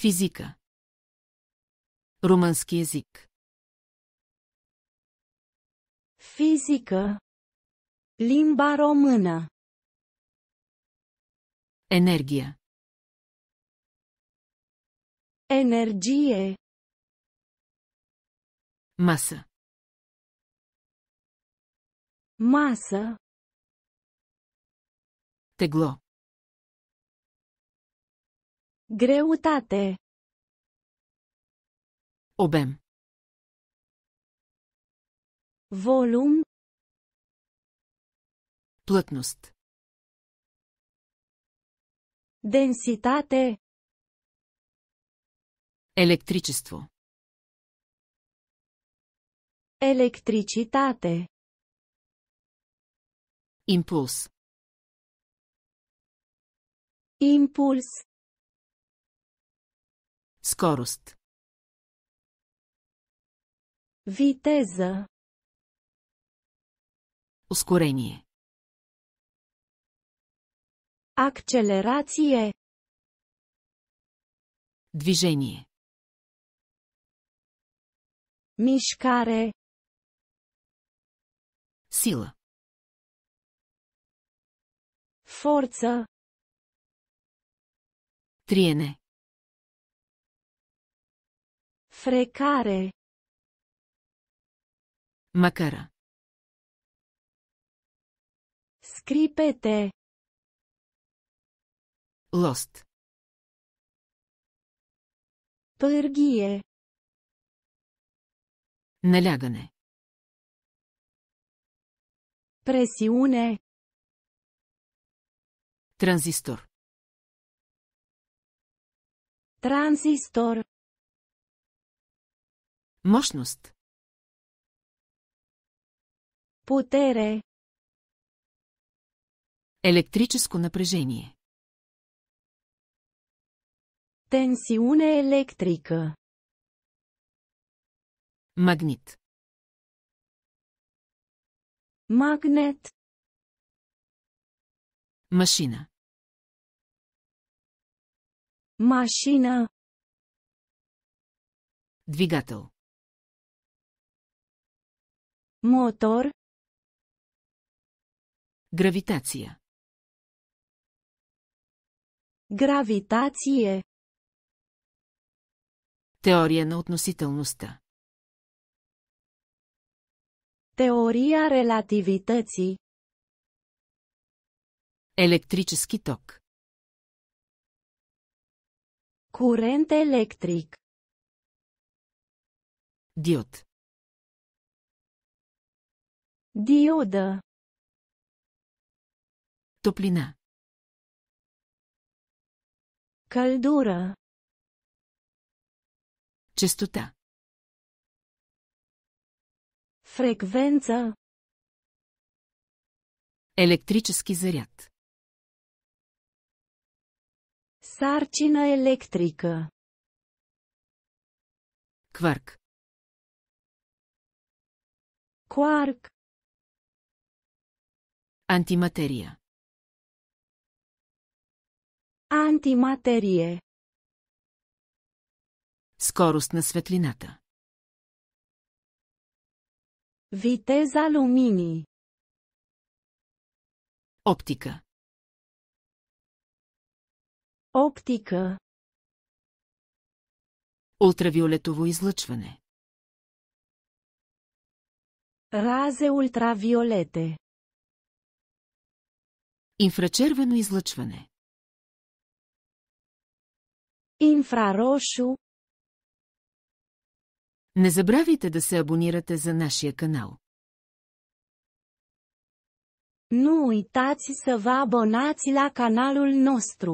Физика. Румънски език. Fizică. Limba Energia. Energie. massa, Masă. Teglo. Greutate. Obem. Volum. Plătnost. Densitate. Electricitate. Electricitate. Impuls. Impuls. Скорост. Viteză. Ускорение. Accelerație. Движение. Mișcare. Сила. Forță. Triene. Frecare. macara, Scripete. Lost. Pârghie. Neleagăne. Presiune. transistor, transistor Мощност. Потере. Електрическо напрежение. Тенсиуне електрика. Магнит. Магнет. Машина. Машина. Двигател. Motor. Gravitația. Gravitație. Teoria на относителността. Teoria relativității. Електрически ток. Curent electric. Диод. Диода. Топлина. Калдура. Честота. Фреквенца. Електрически заряд. Сарчина електрика. Кварк. Кварк. Антиматерия. Антиматерие. Скорост на светлината. Витеза лумини. Оптика. Оптика. Ултравиолетово излъчване. Разе ултравиолете. Инфрачервено излъчване. Инфрарошо. Не забравяйте да се абонирате за нашия канал. Nu uitați să vă abonați la canalul nostru.